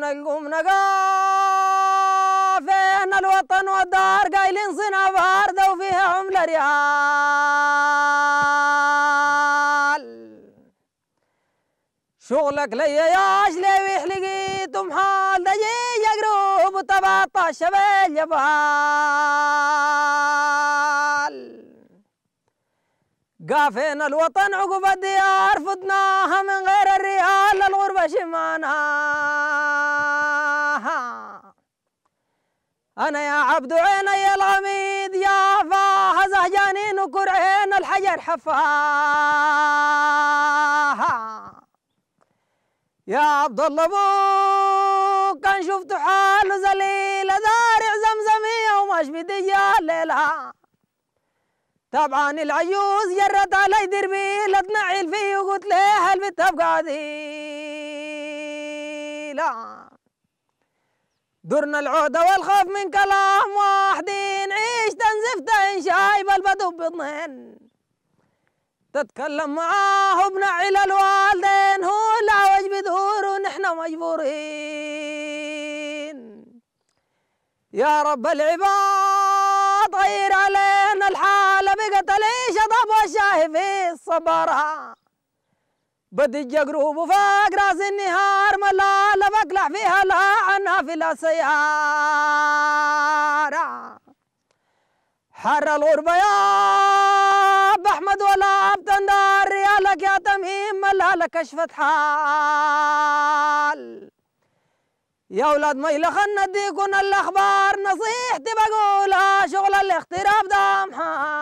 نقوم نقاف فين الوطن والدار قايلين صنع باردة وفيها عملة ريال شغلك ليا يا شليوي حلقيتم حال دجيج قروب وتباطع شبال جبال قافينا الوطن عقب الديار فدناها من غير الريال للغربة شمانها أنا يا عبد عيني العميد يا فاه زهجانين وكرعين الحجر حفاه يا عبد الله أبوك كان شفت حاله ذليل دارع زمزمية وماش بدي الليلة طبعا العيوز جرت علي دربيل اتنعل فيه وقلت لها هل بتبقى لا درنا العودة والخوف من كلام واحدين عيش ان شايب البدو بضنين تتكلم معاه على الوالدين هو لا وجب دور ونحن مجبورين يا رب العباد غير علينا الحالة بقت العيش ضب والشاهي في الصبرة بدي قروب وفاق راس النهار ملالة بلا سيارة حر الغربة يا أحمد ولا بتندار النار يا ملا لك أشفت حال يا ولاد ما يلخن نديكن الأخبار نصيحتي بقولها شغل الاختراف ده محال